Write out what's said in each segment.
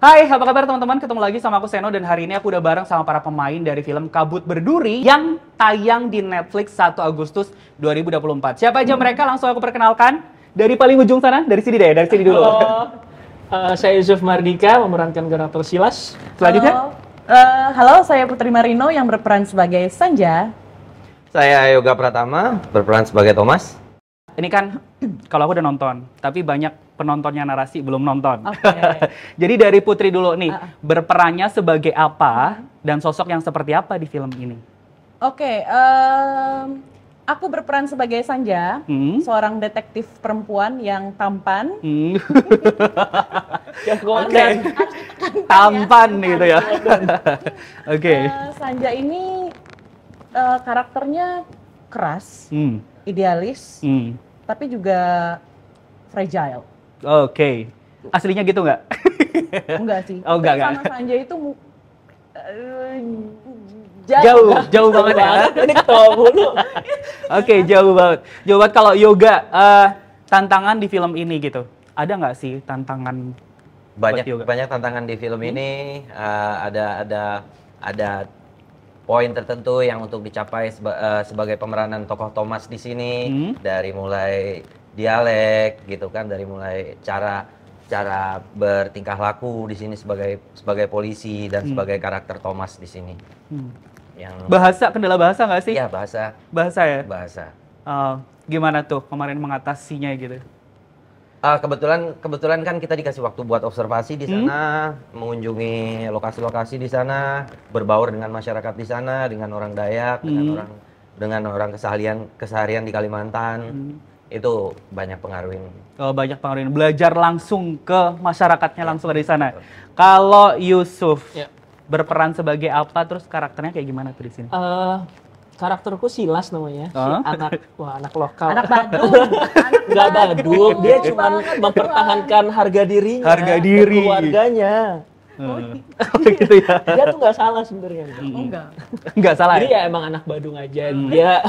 Hai, apa kabar teman-teman? Ketemu lagi sama aku Seno dan hari ini aku udah bareng sama para pemain dari film Kabut Berduri yang tayang di Netflix 1 Agustus 2024. Siapa aja hmm. mereka? Langsung aku perkenalkan. Dari paling ujung sana, dari sini deh, dari sini dulu. Halo, uh, saya Yusuf Mardika, memerankan karakter Silas. Selanjutnya? Halo. Uh, halo, saya Putri Marino yang berperan sebagai Sanja. Saya Yoga Pratama, berperan sebagai Thomas ini kan kalau aku udah nonton, tapi banyak penontonnya narasi belum nonton. Okay. Jadi dari Putri dulu nih, uh, uh. berperannya sebagai apa dan sosok yang seperti apa di film ini? Oke, okay, um, aku berperan sebagai Sanja, hmm? seorang detektif perempuan yang tampan. Hmm. yang okay. Tampan ya. gitu ya. Oke. okay. Uh, eh, Sanja ini uh, karakternya keras, hmm. idealis. Hmm tapi juga fragile. Oke. Okay. Aslinya gitu nggak? enggak sih. Oh, enggak, enggak. Sama Sanjay itu uh, jauh, jauh, jauh banget ya. Ini ketawa mulu. Oke, iya. jauh banget. Jauh banget kalau yoga uh, tantangan di film ini gitu. Ada nggak sih tantangan banyak banyak tantangan di film ini uh, ada ada ada poin tertentu yang untuk dicapai seba, uh, sebagai pemeranan tokoh Thomas di sini hmm. dari mulai dialek gitu kan dari mulai cara cara bertingkah laku di sini sebagai sebagai polisi dan hmm. sebagai karakter Thomas di sini. Hmm. Yang bahasa kendala bahasa nggak sih? ya bahasa. Bahasa ya. Bahasa. Uh, gimana tuh kemarin mengatasinya gitu? Uh, kebetulan kebetulan kan kita dikasih waktu buat observasi di hmm? sana, hmm? mengunjungi lokasi-lokasi di sana, berbaur dengan masyarakat di sana, dengan orang Dayak, hmm. dengan orang dengan orang keseharian keseharian di Kalimantan. Hmm. Itu banyak pengaruhin. Oh, banyak pengaruhin. Belajar langsung ke masyarakatnya ya. langsung dari sana. Kalau Yusuf ya. berperan sebagai apa terus karakternya kayak gimana tuh di sini? Uh, karakterku Silas namanya, si huh? anak wah anak lokal. Anak Badung. Enggak Badung, dia cuma mempertahankan harga dirinya, harga diri keluarganya. Hmm. Oh, gitu. oh, gitu ya. Dia tuh gak salah sebenarnya. Oh, enggak. Enggak salah. Jadi ya, ya emang anak Badung aja. Hmm. Dia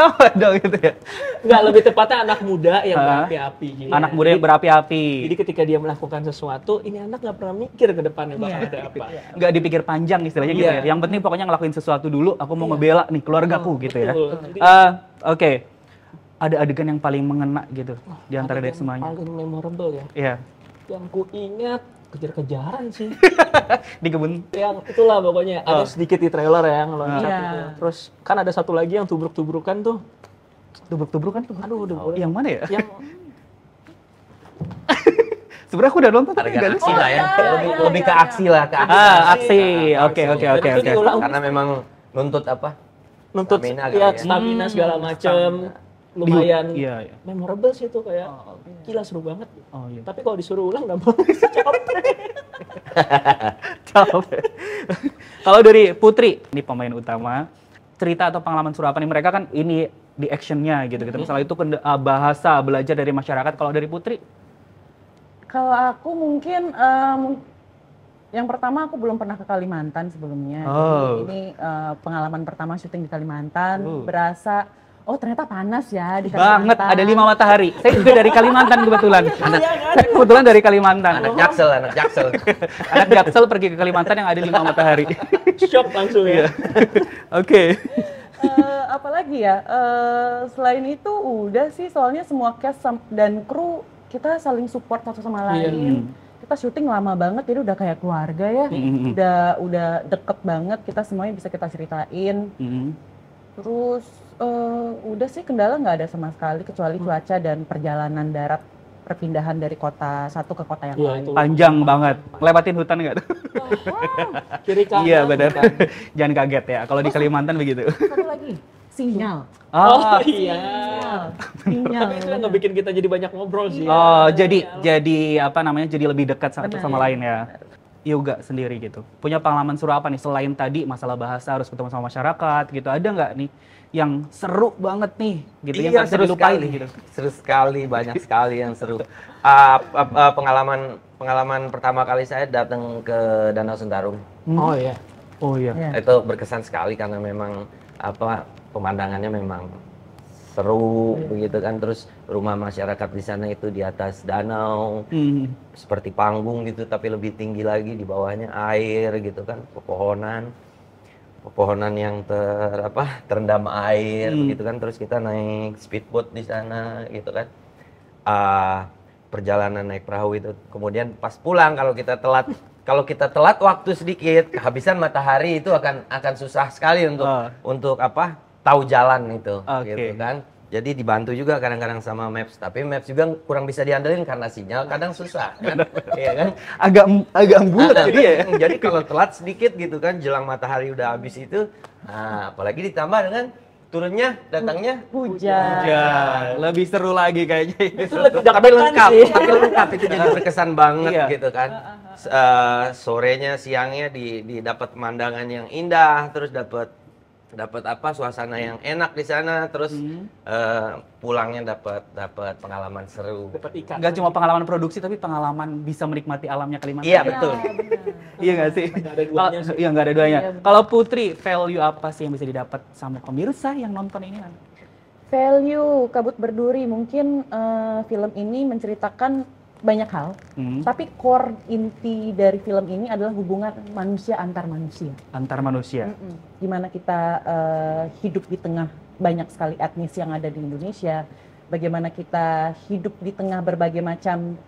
sama dong gitu ya. Enggak, lebih tepatnya anak muda yang berapi-api. Gitu. Anak muda yang berapi-api. Jadi ketika dia melakukan sesuatu, ini anak nggak pernah mikir ke depannya bakal yeah. ada apa. Iya. Nggak dipikir panjang istilahnya yeah. gitu ya. Iya. Yang penting pokoknya ngelakuin sesuatu dulu, aku mau yeah. ngebela nih keluargaku oh, gitu ya. betul. ya. Uh, Oke. Okay. Ada adegan yang paling mengena gitu oh, di antara dari semuanya. Paling memorable ya. Yeah. Yang ku ingat kejar-kejaran sih di kebun yang itulah pokoknya oh. ada ah. sedikit di trailer ya yang loncat yeah. gitu. terus kan ada satu lagi yang tubruk-tubrukan tuh tubruk-tubrukan tuh aduh udah oh, yang mana ya yang sebenarnya aku udah nonton tapi nggak lucu lah ya oh, iya, lebih, ya, lebih ya, ke iya. aksi ya. lah ke ah, aksi ah, aksi oke oke oke oke karena memang nuntut apa nuntut stamina, iya, ya, stamina segala hmm. macam lumayan iya, iya. memorable sih itu kayak oh, okay. Oh, iya. gila seru banget. Oh, iya. Tapi kalau disuruh ulang nggak mau capek. capek. kalau dari Putri, ini pemain utama, cerita atau pengalaman suruh apa nih mereka kan ini di actionnya gitu gitu. Mm-hmm. Misalnya itu ah, bahasa belajar dari masyarakat. Kalau dari Putri? Kalau aku mungkin um, yang pertama aku belum pernah ke Kalimantan sebelumnya. Oh. Jadi ini uh, pengalaman pertama syuting di Kalimantan uh. berasa oh ternyata panas ya di Kalimantan. Banget, ada lima matahari. Saya juga dari Kalimantan kebetulan. Iya, anak, saya kebetulan dari Kalimantan. Anak jaksel, anak jaksel. anak jaksel pergi ke Kalimantan yang ada lima matahari. Shock langsung ya. Iya. Oke. Okay. Uh, eh, apalagi ya, uh, selain itu udah sih soalnya semua cast dan kru kita saling support satu sama iya, lain. Yeah hmm. kita syuting lama banget jadi udah kayak keluarga ya mm-hmm. udah udah deket banget kita semuanya bisa kita ceritain mm-hmm. terus uh, udah sih kendala nggak ada sama sekali kecuali hmm. cuaca dan perjalanan darat perpindahan dari kota satu ke kota yang ya, lain. Itu. Panjang banget. Lewatin hutan nggak tuh? Kiri kanan. Iya benar. Kan? Jangan kaget ya. Kalau oh, di Kalimantan satu begitu. Satu lagi sinyal. Ah. Oh, oh iya. Sinyal. sinyal. Tapi itu yang bikin kita jadi banyak ngobrol sih. Oh, ya. jadi ya. jadi apa namanya? Jadi lebih dekat satu sama, sama lain ya yoga sendiri gitu? Punya pengalaman seru apa nih selain tadi masalah bahasa harus ketemu sama masyarakat gitu? Ada nggak nih yang seru banget nih gitu iya, yang seru sekali. sekali. gitu? Seru sekali, banyak sekali yang seru. Uh, uh, uh, pengalaman pengalaman pertama kali saya datang ke Danau Sentarung. Hmm. Oh iya. Oh iya. Itu berkesan sekali karena memang apa pemandangannya memang seru hmm. begitu kan terus rumah masyarakat di sana itu di atas danau hmm. seperti panggung gitu tapi lebih tinggi lagi di bawahnya air gitu kan pepohonan pepohonan yang ter apa terendam air hmm. begitu kan terus kita naik speedboat di sana gitu kan uh, perjalanan naik perahu itu kemudian pas pulang kalau kita telat kalau kita telat waktu sedikit kehabisan matahari itu akan akan susah sekali untuk uh. untuk apa tahu jalan itu okay. gitu kan jadi dibantu juga kadang-kadang sama Maps, tapi Maps juga kurang bisa diandelin karena sinyal kadang susah, kan? ya kan? Agak agak bulat nah, jadi ya. Jadi kalau telat sedikit gitu kan, jelang matahari udah habis itu, nah, apalagi ditambah dengan turunnya datangnya hujan. hujan. Lebih seru lagi kayaknya. Itu lebih tapi lengkap, tapi lengkap itu jadi berkesan banget iya. gitu kan. Uh, sorenya, siangnya di, di dapat pemandangan yang indah, terus dapat dapat apa suasana yang enak di sana terus hmm. uh, pulangnya dapat dapat pengalaman seru dapat ikan nggak cuma pengalaman produksi tapi pengalaman bisa menikmati alamnya Kalimantan iya betul iya, iya nggak sih iya nggak ada duanya ya, kalau Putri value apa sih yang bisa didapat sama pemirsa yang nonton ini value kabut berduri mungkin uh, film ini menceritakan banyak hal, hmm. tapi core inti dari film ini adalah hubungan manusia antar manusia. Antar manusia. Mm-mm. Gimana kita uh, hidup di tengah banyak sekali etnis yang ada di Indonesia, bagaimana kita hidup di tengah berbagai macam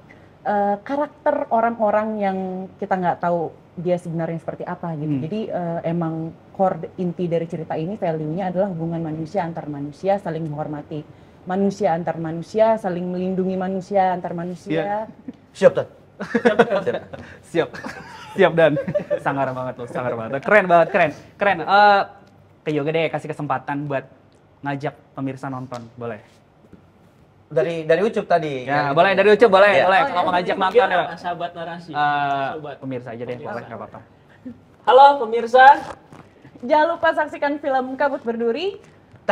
uh, karakter orang-orang yang kita nggak tahu dia sebenarnya seperti apa gitu. Hmm. Jadi uh, emang core inti dari cerita ini value-nya adalah hubungan manusia antar manusia saling menghormati manusia antar manusia, saling melindungi manusia antar manusia. Yeah. Siap, Tan. Siap, siap. siap. Siap dan sangar banget loh, sangar banget. Keren banget, keren. Keren. Uh, ke Yoga deh kasih kesempatan buat ngajak pemirsa nonton, boleh? dari dari Ucup tadi. Ya, ya boleh dari Ucup boleh, ya. boleh. Oh, Kalau ya, mau ngajak makan ya. Sahabat narasi. Uh, sahabat. Pemirsa aja deh, pemirsa. boleh nggak apa-apa. Halo pemirsa. Jangan lupa saksikan film Kabut Berduri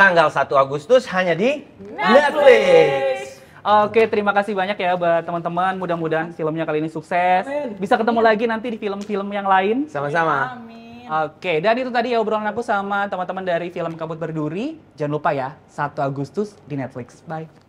tanggal 1 Agustus hanya di Netflix. Netflix. Oke, terima kasih banyak ya buat teman-teman. Mudah-mudahan filmnya kali ini sukses. Bisa ketemu lagi nanti di film-film yang lain. Sama-sama. Oke, dan itu tadi ya obrolan aku sama teman-teman dari film Kabut Berduri. Jangan lupa ya, 1 Agustus di Netflix. Bye.